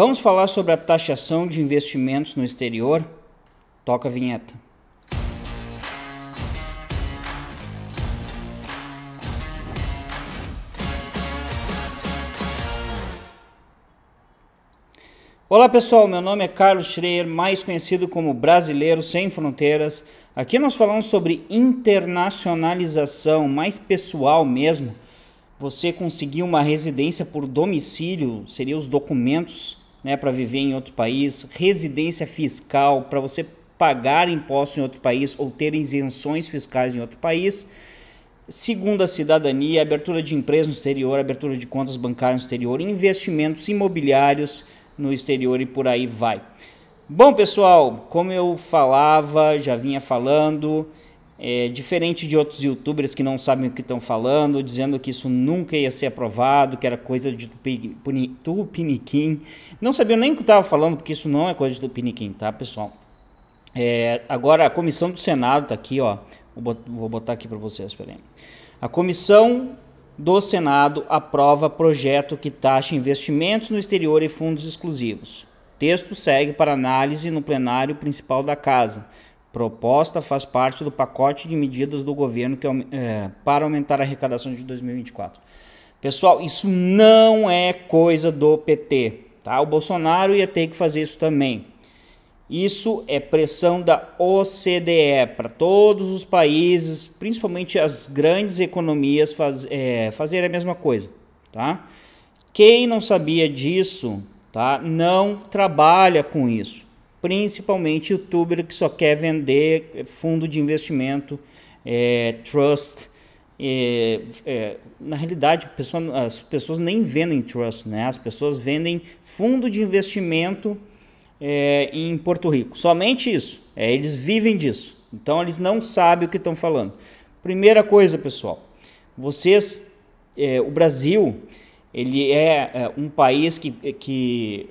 Vamos falar sobre a taxação de investimentos no exterior? Toca a vinheta. Olá pessoal, meu nome é Carlos Schreier, mais conhecido como Brasileiro Sem Fronteiras. Aqui nós falamos sobre internacionalização, mais pessoal mesmo. Você conseguir uma residência por domicílio, seria os documentos né, para viver em outro país, residência fiscal para você pagar impostos em outro país ou ter isenções fiscais em outro país. Segunda cidadania, abertura de empresa no exterior, abertura de contas bancárias no exterior, investimentos imobiliários no exterior e por aí vai. Bom, pessoal, como eu falava, já vinha falando, é, diferente de outros youtubers que não sabem o que estão falando, dizendo que isso nunca ia ser aprovado, que era coisa de tupiniquim. Não sabia nem o que estava falando, porque isso não é coisa de tupiniquim, tá, pessoal? É, agora, a comissão do Senado está aqui, ó. Vou botar aqui para vocês, peraí. A comissão do Senado aprova projeto que taxa investimentos no exterior e fundos exclusivos. Texto segue para análise no plenário principal da Casa proposta faz parte do pacote de medidas do governo que, é, para aumentar a arrecadação de 2024. Pessoal, isso não é coisa do PT, tá? O Bolsonaro ia ter que fazer isso também. Isso é pressão da OCDE para todos os países, principalmente as grandes economias, faz, é, fazer a mesma coisa, tá? Quem não sabia disso, tá? Não trabalha com isso principalmente youtuber que só quer vender fundo de investimento, é, trust. É, é, na realidade, pessoa, as pessoas nem vendem trust, né? As pessoas vendem fundo de investimento é, em Porto Rico. Somente isso. É, eles vivem disso. Então eles não sabem o que estão falando. Primeira coisa, pessoal, vocês, é, o Brasil, ele é, é, um país que, que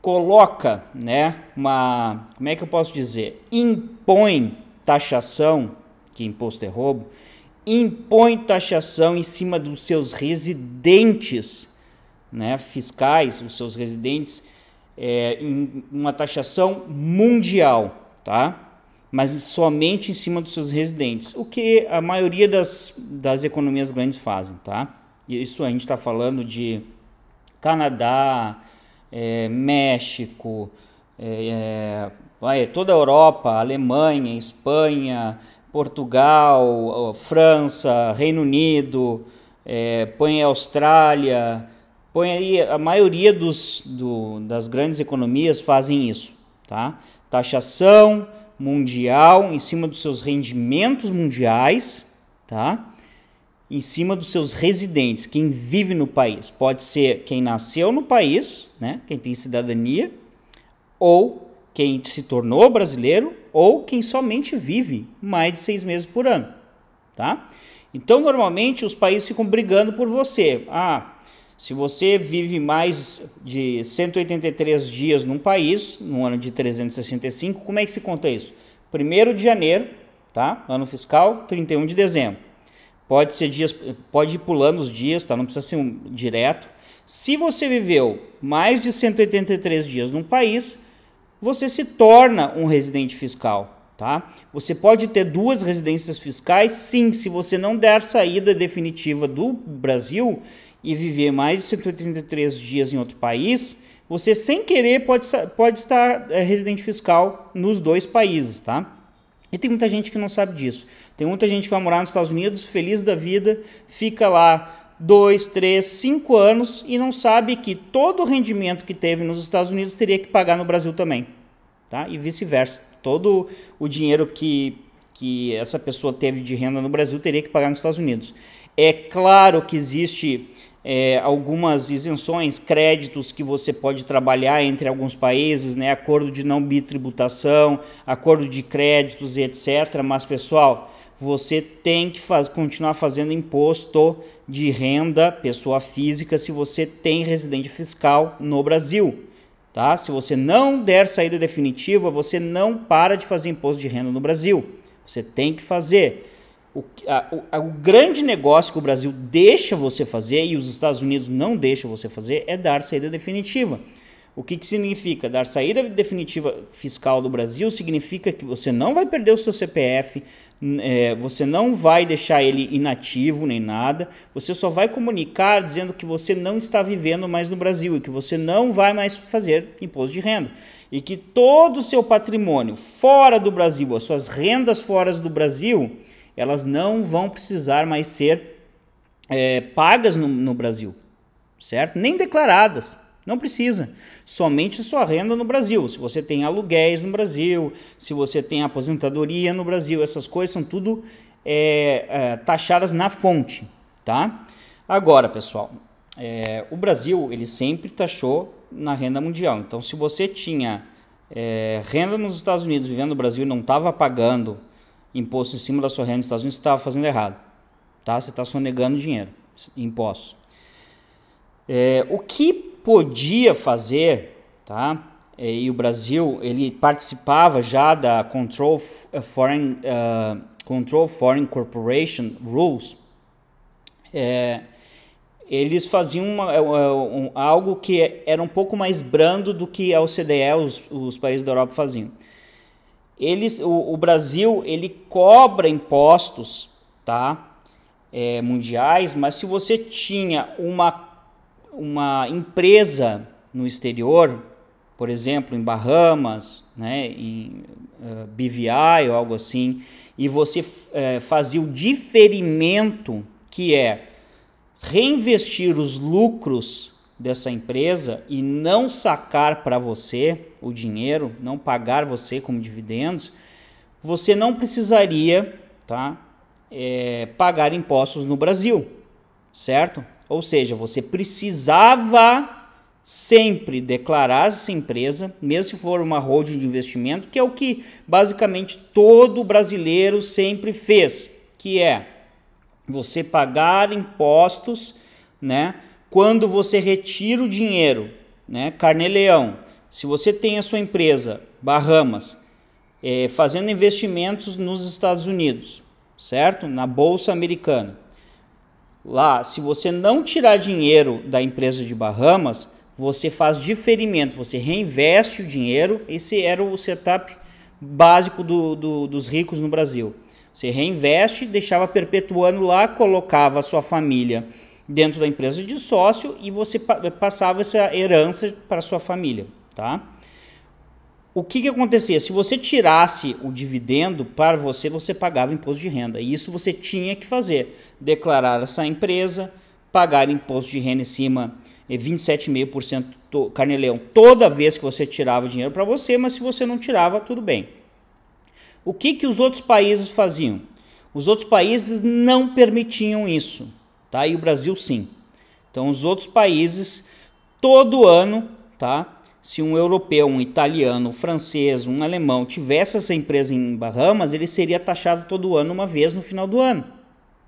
coloca, né, uma, como é que eu posso dizer, impõe taxação, que imposto é roubo, impõe taxação em cima dos seus residentes, né, fiscais, os seus residentes, é, em uma taxação mundial, tá? Mas somente em cima dos seus residentes, o que a maioria das, das economias grandes fazem, tá? Isso a gente está falando de Canadá, é, México, é, é, vai, toda a Europa, Alemanha, Espanha, Portugal, França, Reino Unido, é, põe a Austrália, põe aí a maioria dos, do, das grandes economias fazem isso, tá? Taxação mundial em cima dos seus rendimentos mundiais, tá? em cima dos seus residentes, quem vive no país. Pode ser quem nasceu no país, né, quem tem cidadania, ou quem se tornou brasileiro, ou quem somente vive mais de seis meses por ano. Tá? Então, normalmente, os países ficam brigando por você. Ah, se você vive mais de 183 dias num país, no ano de 365, como é que se conta isso? 1 de janeiro, tá? Ano fiscal, 31 de dezembro. Pode ser dias, pode ir pulando os dias, tá? Não precisa ser um, direto. Se você viveu mais de 183 dias num país, você se torna um residente fiscal. Tá? Você pode ter duas residências fiscais, sim, se você não der saída definitiva do Brasil e viver mais de 183 dias em outro país, você sem querer pode, pode estar é, residente fiscal nos dois países, tá? E tem muita gente que não sabe disso. Tem muita gente que vai morar nos Estados Unidos, feliz da vida, fica lá dois, três, cinco anos e não sabe que todo o rendimento que teve nos Estados Unidos teria que pagar no Brasil também, tá? E vice-versa. Todo o dinheiro que que essa pessoa teve de renda no Brasil teria que pagar nos Estados Unidos. É claro que existe é, algumas isenções, créditos que você pode trabalhar entre alguns países, né? acordo de não bitributação, acordo de créditos e etc. Mas, pessoal, você tem que faz, continuar fazendo imposto de renda, pessoa física, se você tem residente fiscal no Brasil. Tá? Se você não der saída definitiva, você não para de fazer imposto de renda no Brasil. Você tem que fazer. O, a, a, o grande negócio que o Brasil deixa você fazer e os Estados Unidos não deixam você fazer é dar saída definitiva. O que, que significa? Dar saída definitiva fiscal do Brasil significa que você não vai perder o seu CPF, é, você não vai deixar ele inativo nem nada, você só vai comunicar dizendo que você não está vivendo mais no Brasil e que você não vai mais fazer imposto de renda. E que todo o seu patrimônio fora do Brasil, as suas rendas fora do Brasil, elas não vão precisar mais ser é, pagas no, no Brasil, certo? Nem declaradas. Não precisa. Somente sua renda no Brasil. Se você tem aluguéis no Brasil, se você tem aposentadoria no Brasil, essas coisas são tudo é, é, taxadas na fonte, tá? Agora, pessoal, é, o Brasil ele sempre taxou na renda mundial. Então, se você tinha é, renda nos Estados Unidos vivendo no Brasil e não estava pagando imposto em cima da sua renda nos Estados Unidos, você estava fazendo errado. Tá? Você está sonegando dinheiro, impostos. É, o que podia fazer, tá? É, e o Brasil ele participava já da Control eh, Foreign, uh, Control Foreign Corporation Rules, é, eles faziam uma, é, é, um, algo que era um pouco mais brando do que a OCDE, os, os países da Europa faziam eles, o, o Brasil ele cobra impostos, tá? É, mundiais, mas se você tinha uma, uma empresa no exterior, por exemplo, em Bahamas, né, em uh, eh, BVI ou algo assim, e você eh, fazia o diferimento, que é reinvestir os lucros dessa empresa e não sacar para você o dinheiro, não pagar você como dividendos, você não precisaria tá, é, pagar impostos no Brasil, certo? Ou seja, você precisava sempre declarar essa empresa, mesmo se for uma holding de investimento, que é o que basicamente todo brasileiro sempre fez, que é você pagar impostos, né? quando você retira o dinheiro, né, leão. se você tem a sua empresa Bahamas é, fazendo investimentos nos Estados Unidos, certo? Na bolsa americana. Lá, se você não tirar dinheiro da empresa de Bahamas, você faz diferimento, você reinveste o dinheiro. Esse era o setup básico do, do, dos ricos no Brasil. Você reinveste, deixava perpetuando lá, colocava a sua família dentro da empresa de sócio e você passava essa herança para sua família, tá? O que, que acontecia? Se você tirasse o dividendo para você, você pagava imposto de renda. E isso você tinha que fazer: declarar essa empresa, pagar imposto de renda em cima 27,5% é, carneleão toda vez que você tirava dinheiro para você, mas se você não tirava, tudo bem. O que, que os outros países faziam? Os outros países não permitiam isso tá? E o Brasil sim. Então os outros países todo ano, tá? Se um europeu, um italiano, um francês, um alemão tivesse essa empresa em Bahamas, ele seria taxado todo ano uma vez no final do ano,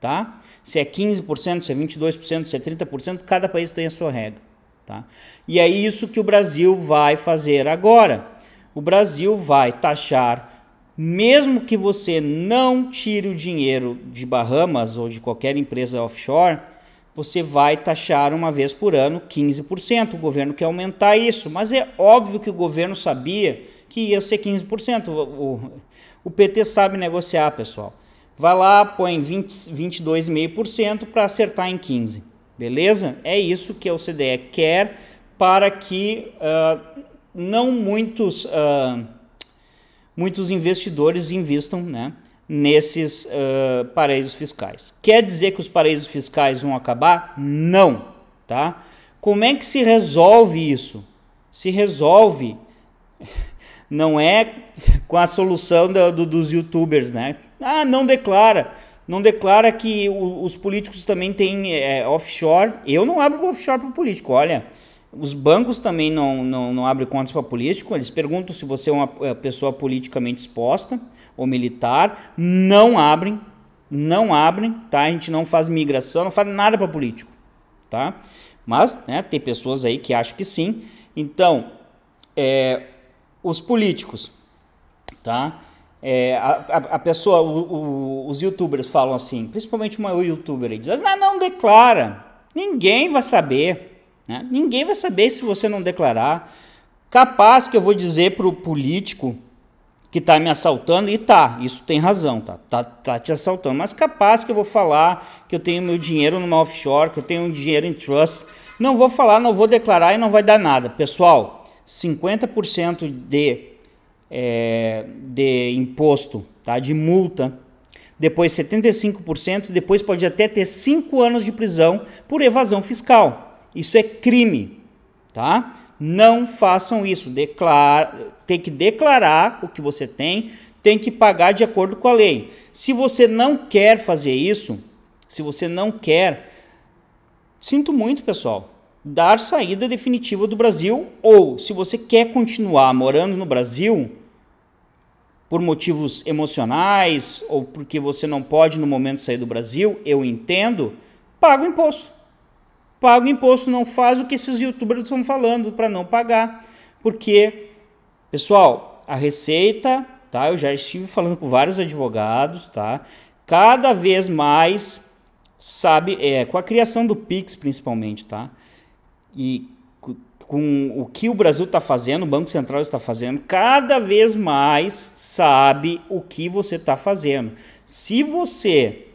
tá? Se é 15%, se é 22%, se é 30%, cada país tem a sua regra, tá? E é isso que o Brasil vai fazer agora. O Brasil vai taxar mesmo que você não tire o dinheiro de Bahamas ou de qualquer empresa offshore, você vai taxar uma vez por ano 15%. O governo quer aumentar isso, mas é óbvio que o governo sabia que ia ser 15%. O, o, o PT sabe negociar, pessoal. Vai lá, põe 22,5% para acertar em 15%. Beleza? É isso que a OCDE quer para que uh, não muitos. Uh, muitos investidores investam né, nesses uh, paraísos fiscais. Quer dizer que os paraísos fiscais vão acabar? Não. Tá? Como é que se resolve isso? Se resolve não é com a solução do, do, dos youtubers, né? Ah, não declara. Não declara que o, os políticos também têm é, offshore. Eu não abro offshore para o político. Olha, os bancos também não, não, não abrem contas para político, eles perguntam se você é uma é, pessoa politicamente exposta ou militar, não abrem, não abrem, tá? A gente não faz migração, não faz nada para político, tá? Mas, né, tem pessoas aí que acham que sim. Então, é, os políticos, tá? É, a, a, pessoa, o, o, os youtubers falam assim, principalmente uma youtuber, diz, não, assim, ah, não declara, ninguém vai saber, né? Ninguém vai saber se você não declarar. Capaz que eu vou dizer para o político que está me assaltando, e tá, isso tem razão, tá, tá, tá te assaltando, mas capaz que eu vou falar que eu tenho meu dinheiro numa offshore, que eu tenho um dinheiro em trust, não vou falar, não vou declarar e não vai dar nada. Pessoal, 50% de, é, de imposto, tá, de multa, depois 75%, depois pode até ter 5 anos de prisão por evasão fiscal. Isso é crime, tá? Não façam isso. tem que declarar o que você tem, tem que pagar de acordo com a lei. Se você não quer fazer isso, se você não quer, sinto muito, pessoal, dar saída definitiva do Brasil ou se você quer continuar morando no Brasil, por motivos emocionais ou porque você não pode no momento sair do Brasil, eu entendo, paga o imposto paga imposto, não faz o que esses youtubers estão falando para não pagar. Porque, pessoal, a receita, tá? Eu já estive falando com vários advogados, tá? Cada vez mais, sabe, é, com a criação do Pix principalmente, tá? E com o que o Brasil está fazendo, o Banco Central está fazendo, cada vez mais sabe o que você está fazendo. Se você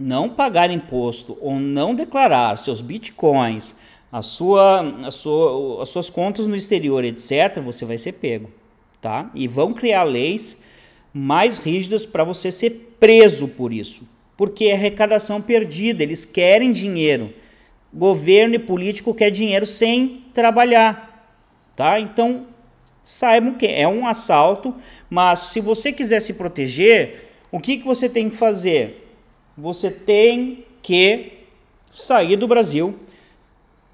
não pagar imposto ou não declarar seus bitcoins, a sua, a sua, as suas contas no exterior, etc., você vai ser pego, tá? E vão criar leis mais rígidas para você ser preso por isso, porque é arrecadação perdida, eles querem dinheiro. Governo e político quer dinheiro sem trabalhar, tá? Então, saibam que é um assalto, mas se você quiser se proteger, o que, que você tem que fazer? você tem que sair do Brasil.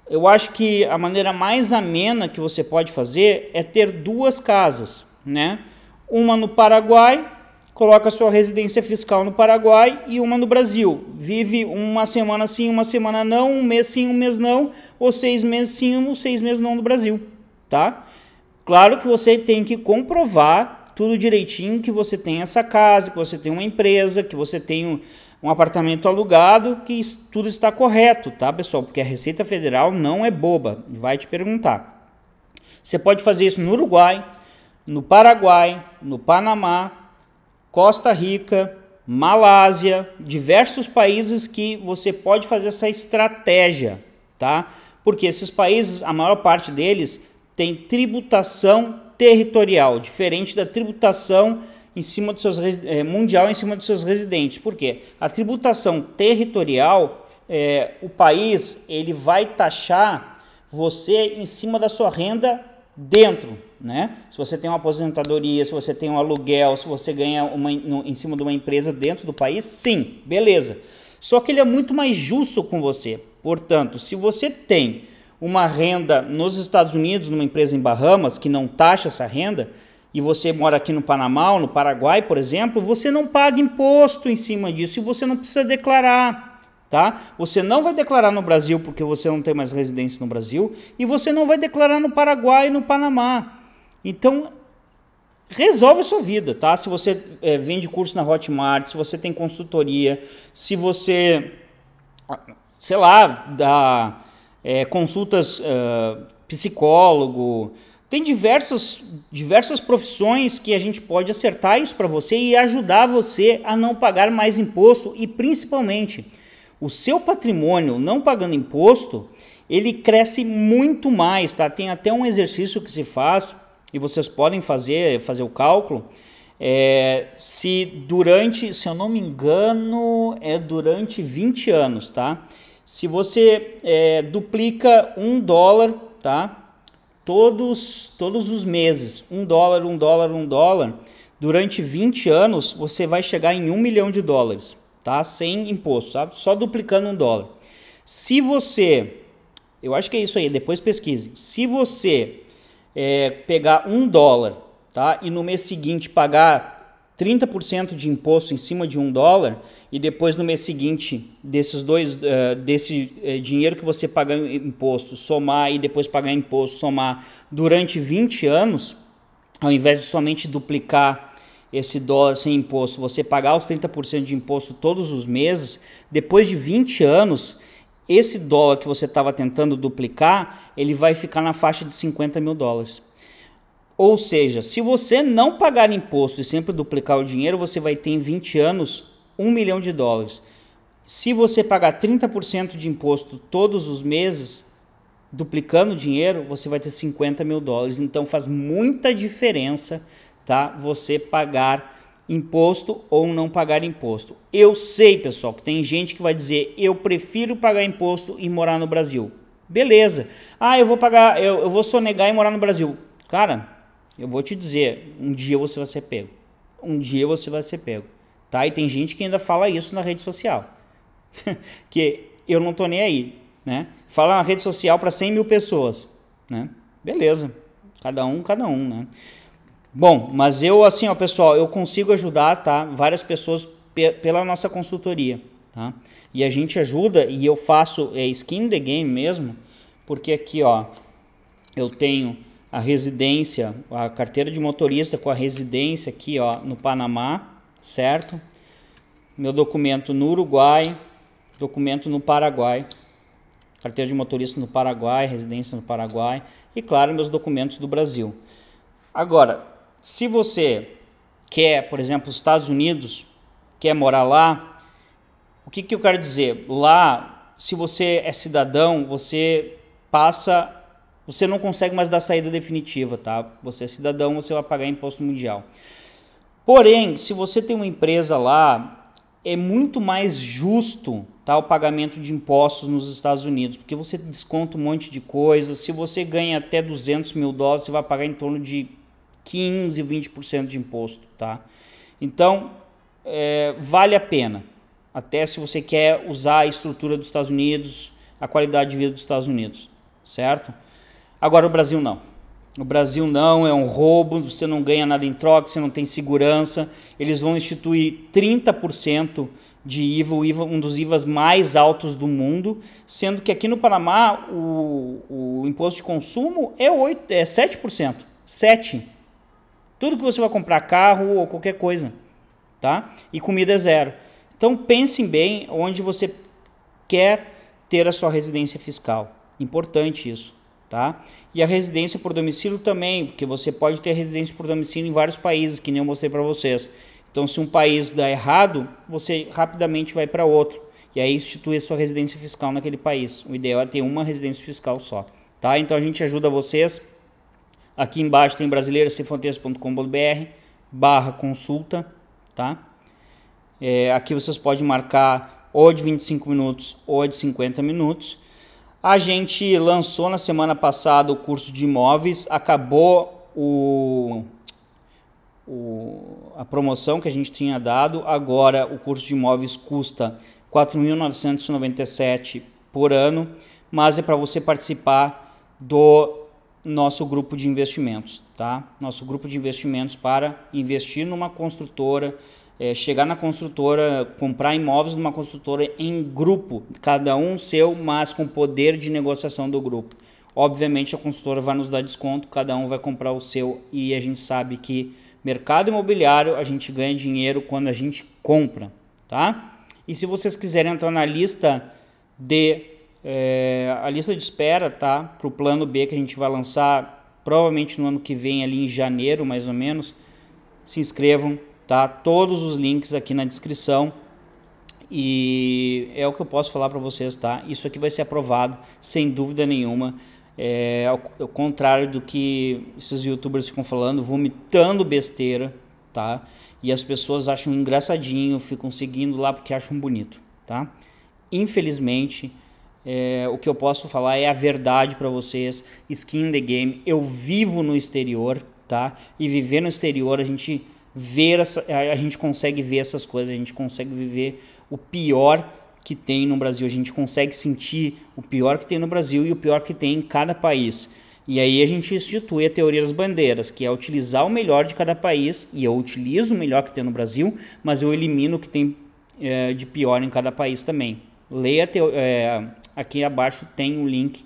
Eu acho que a maneira mais amena que você pode fazer é ter duas casas, né? Uma no Paraguai, coloca sua residência fiscal no Paraguai e uma no Brasil. Vive uma semana sim, uma semana não, um mês sim, um mês não, ou seis meses sim, ou seis meses não no Brasil, tá? Claro que você tem que comprovar tudo direitinho que você tem essa casa, que você tem uma empresa, que você tem um apartamento alugado que tudo está correto, tá, pessoal? Porque a Receita Federal não é boba, vai te perguntar. Você pode fazer isso no Uruguai, no Paraguai, no Panamá, Costa Rica, Malásia, diversos países que você pode fazer essa estratégia, tá? Porque esses países, a maior parte deles tem tributação territorial, diferente da tributação em cima dos seus é, mundial em cima dos seus residentes. Por quê? A tributação territorial, é, o país ele vai taxar você em cima da sua renda dentro, né? Se você tem uma aposentadoria, se você tem um aluguel, se você ganha uma, no, em cima de uma empresa dentro do país, sim, beleza. Só que ele é muito mais justo com você. Portanto, se você tem uma renda nos Estados Unidos, numa empresa em Bahamas, que não taxa essa renda, e você mora aqui no Panamá ou no Paraguai, por exemplo, você não paga imposto em cima disso e você não precisa declarar, tá? Você não vai declarar no Brasil porque você não tem mais residência no Brasil e você não vai declarar no Paraguai e no Panamá. Então, resolve a sua vida, tá? Se você é, vende curso na Hotmart, se você tem consultoria, se você, sei lá, dá é, consultas uh, psicólogo, tem diversas, diversas profissões que a gente pode acertar isso para você e ajudar você a não pagar mais imposto e principalmente o seu patrimônio não pagando imposto, ele cresce muito mais, tá? Tem até um exercício que se faz e vocês podem fazer, fazer o cálculo. É, se durante, se eu não me engano, é durante 20 anos, tá? Se você é, duplica um dólar, tá? todos, todos os meses, um dólar, um dólar, um dólar, durante 20 anos você vai chegar em um milhão de dólares, tá? Sem imposto, sabe? Só duplicando um dólar. Se você, eu acho que é isso aí, depois pesquise. Se você é, pegar um dólar, tá? E no mês seguinte pagar 30% de imposto em cima de um dólar e depois no mês seguinte desses dois uh, desse uh, dinheiro que você pagar imposto somar e depois pagar imposto somar durante 20 anos ao invés de somente duplicar esse dólar sem imposto você pagar os 30% de imposto todos os meses depois de 20 anos esse dólar que você estava tentando duplicar ele vai ficar na faixa de 50 mil dólares ou seja, se você não pagar imposto e sempre duplicar o dinheiro, você vai ter em 20 anos 1 milhão de dólares. Se você pagar 30% de imposto todos os meses, duplicando o dinheiro, você vai ter 50 mil dólares. Então faz muita diferença tá? você pagar imposto ou não pagar imposto. Eu sei, pessoal, que tem gente que vai dizer eu prefiro pagar imposto e morar no Brasil. Beleza. Ah, eu vou pagar, eu, eu vou sonegar e morar no Brasil. Cara, eu vou te dizer, um dia você vai ser pego. Um dia você vai ser pego. Tá? E tem gente que ainda fala isso na rede social. que eu não tô nem aí, né? Fala na rede social para 100 mil pessoas, né? Beleza, cada um, cada um, né? Bom, mas eu assim, ó, pessoal, eu consigo ajudar, tá? Várias pessoas pe pela nossa consultoria, tá? E a gente ajuda e eu faço é, skin the game mesmo, porque aqui, ó, eu tenho a residência, a carteira de motorista com a residência aqui, ó, no Panamá, certo? Meu documento no Uruguai, documento no Paraguai, carteira de motorista no Paraguai, residência no Paraguai e, claro, meus documentos do Brasil. Agora, se você quer, por exemplo, Estados Unidos, quer morar lá, o que, que eu quero dizer? Lá, se você é cidadão, você passa você não consegue mais dar saída definitiva, tá? Você é cidadão, você vai pagar imposto mundial. Porém, se você tem uma empresa lá, é muito mais justo tá, o pagamento de impostos nos Estados Unidos, porque você desconta um monte de coisa. Se você ganha até 200 mil dólares, você vai pagar em torno de 15, 20% de imposto, tá? Então, é, vale a pena. Até se você quer usar a estrutura dos Estados Unidos, a qualidade de vida dos Estados Unidos, certo? Agora o Brasil não. O Brasil não, é um roubo, você não ganha nada em troca, você não tem segurança. Eles vão instituir 30% de IVA, IVA, um dos IVAs mais altos do mundo, sendo que aqui no Panamá o, o imposto de consumo é, 8, é 7%. 7%. Tudo que você vai comprar, carro ou qualquer coisa, tá? E comida é zero. Então pensem bem onde você quer ter a sua residência fiscal. Importante isso tá? E a residência por domicílio também, porque você pode ter residência por domicílio em vários países, que nem eu mostrei para vocês. Então, se um país dá errado, você rapidamente vai para outro e aí institui a sua residência fiscal naquele país. O ideal é ter uma residência fiscal só, tá? Então a gente ajuda vocês. Aqui embaixo tem brasileirasemfronteiras.com.br barra consulta, tá? É, aqui vocês podem marcar ou de 25 minutos ou de 50 minutos. A gente lançou na semana passada o curso de imóveis, acabou o, o, a promoção que a gente tinha dado. Agora o curso de imóveis custa R$ 4.997 por ano, mas é para você participar do nosso grupo de investimentos, tá? Nosso grupo de investimentos para investir numa construtora é, chegar na construtora, comprar imóveis numa construtora em grupo, cada um seu, mas com poder de negociação do grupo. Obviamente a construtora vai nos dar desconto, cada um vai comprar o seu e a gente sabe que mercado imobiliário a gente ganha dinheiro quando a gente compra, tá? E se vocês quiserem entrar na lista de é, a lista de espera, tá? Para o plano B que a gente vai lançar provavelmente no ano que vem ali em janeiro mais ou menos, se inscrevam, tá? Todos os links aqui na descrição. E é o que eu posso falar para vocês, tá? Isso aqui vai ser aprovado sem dúvida nenhuma. É ao, ao contrário do que esses youtubers ficam falando, vomitando besteira, tá? E as pessoas acham engraçadinho, ficam seguindo lá porque acham bonito, tá? Infelizmente, é, o que eu posso falar é a verdade para vocês. Skin the game, eu vivo no exterior, tá? E viver no exterior, a gente ver essa, a, a gente consegue ver essas coisas, a gente consegue viver o pior que tem no Brasil, a gente consegue sentir o pior que tem no Brasil e o pior que tem em cada país. E aí a gente institui a teoria das bandeiras, que é utilizar o melhor de cada país, e eu utilizo o melhor que tem no Brasil, mas eu elimino o que tem é, de pior em cada país também. Leia teo, é, aqui abaixo tem o um link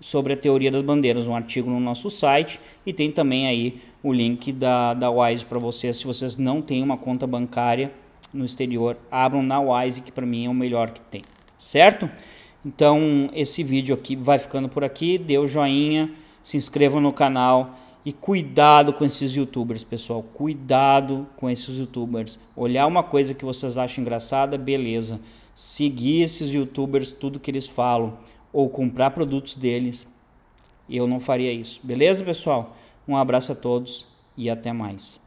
sobre a teoria das bandeiras, um artigo no nosso site e tem também aí o link da, da Wise para vocês. Se vocês não têm uma conta bancária no exterior, abram na Wise, que para mim é o melhor que tem, certo? Então esse vídeo aqui vai ficando por aqui, dê o joinha, se inscreva no canal e cuidado com esses youtubers, pessoal, cuidado com esses youtubers. Olhar uma coisa que vocês acham engraçada, beleza. Seguir esses youtubers, tudo que eles falam ou comprar produtos deles. Eu não faria isso. Beleza, pessoal? Um abraço a todos e até mais.